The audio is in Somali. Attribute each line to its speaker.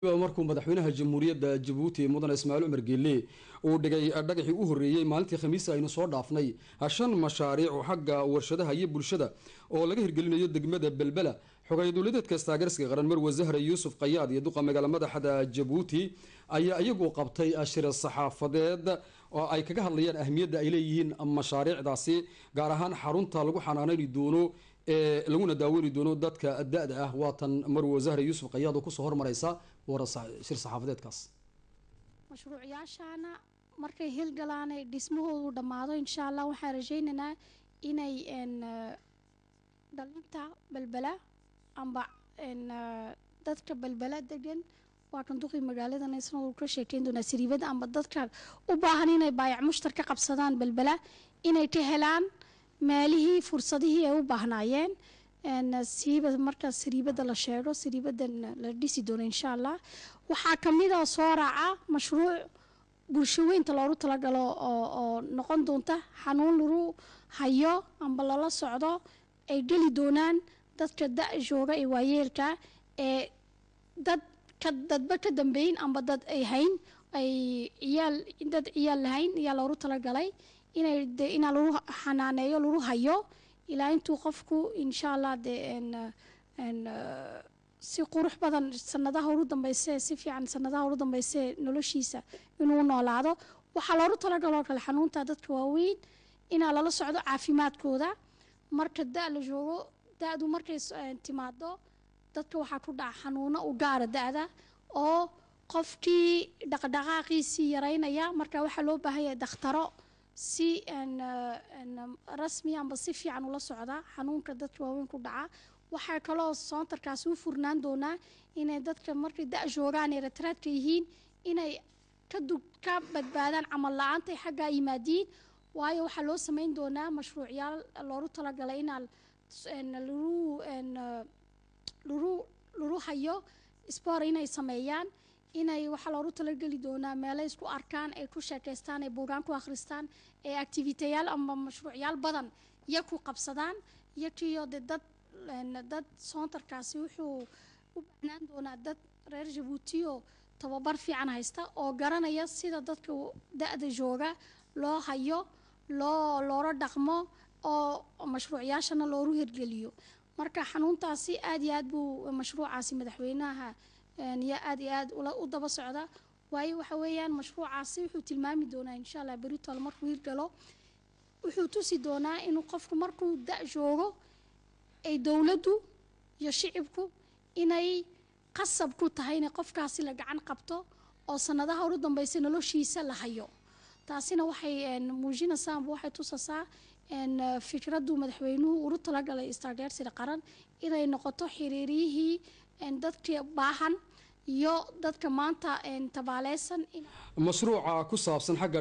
Speaker 1: markuu madaxweynaha jamhuuriyadda jabuuti mudane ismaaciil cumar geelle uu dhigay ah, dhagaxii u horreeyey maalintii khamiis aynu soo dhaafnay shan mashaariic xagga warshadaha iyo bulshada oo laga hirgelinayo degmada belbela xogay dowladeedka taageerska qaran marwe zahra yuusuf qayaad iyo duqa magaala madaxda jabuuti ayaa iyagu qabtay ashira saxaafadeed oo ay kaga hadlayaan ahmiyadda ay leeyihiin mashaariicdaasi gaar ahaan xarunta lagu xanaanayni doono laguna daaweyni doono dadka da-da ah waatan marwo zahra yuusuf qayaad oo kusoo hormareysa shir saxaafadeedkaas
Speaker 2: mashruucyaashaana markay hilgalaanay dhismahoodu dhammaado insha allah waxaan rajaynaynaa inay dhalinta belbela amba dadka belbela degan waa kan duqii magaaladan isnadu ka sheekeyn doonaa siriibada amba dadka u baahan inay baayac mushtar ka qabsadaan belbela inay ka helaan meelihii fursadihii ay u baahnaayeen siiba marka siriibada la sheego siriibadan la dhisi doono insha allah waxaa kamida ah soo raaca mashruuc bulsho weynta loogu talagalo oo noqon doonta xanuun lagu hayo amba lala socdo ay geli doonaan dadka da jooga ee waayeelka ee dad ka dadba ka dambeyn amba dad ay hayn ay ciyaal dad ciyaal lahayn ayaa loogu talagalay inay de inaa lagu xanaaneeyo lagu hayo ilaa intuu qofku insha allah dee si qurux badan sanadaha ugu dambeysee si fiican sanadaha ugu dambeysee noloshiisa inuu noolaado waxaa loogu talagaloo kale xanuunta dadka waaweyn inaa lala socdo caafimaadkooda marka da la joogo da-du markay timaado dadka waxaa ku dhaca xanuuno u gaara da-da oo qofkii dhaqdhaqaaqiisii yaraynaya marka waxaa loo baahanya dakhtaro si eh, eh, rasmi amba si fiican ula socda xanuunka dadka waaweyn ku dhaca waxaa kaloo soontarkaasi u furnaan doonaa inay dadka markay da-joogaan ee rataraadka yihiin inay ka badbaadaan camal la-aanta xaggaa yimaadiin waayo waxaa loo samayn doonaa mashruucyaal loogu talagalay inaa lagu eh, hayo sbor inay sameeyaan inay waxaa loogu talageli doonaa meelay isku arkaan ay ku sheekaystaan ay buugaan ku akhristaan ee activiteyaal ama mashruucyaal badan ya ku qabsadaan iyo kiyo de dad dad soontarkaasi wuxuu u baahnaan doonaa dad reer jabuutiyo tababar fiican haysta oo garanaya sida dadka da-da jooga loo hayo loo loola dhaqmo oo mashruucyaashana loogu hirgeliyo marka xanuuntaasi aad iyo aad buu mashruucaasi madaxweynaha yaa aad iyo aad u daba socda waayo waxa weeyaan mashruucaasi wuxuu tilmaami doonaa insha allah beritool markuu hirgalo wuxuu tusi doonaa inuu qofku markuu da joogo ay dowladdu iyo shicibku inay qasab ku tahay inay qofkaasi la gacan qabto oo sanadaha oru dambaysa noloshiisa la hayo taasina waxay muujinaysaanba waxay tusaysaa fikraddu madaxweynuhu uru talagalay istaardeersida qaran inay noqoto xiriiriyihii dadka baahan iyo dadka maanta tabaaleysan
Speaker 1: mashruuca ku saabsan xagga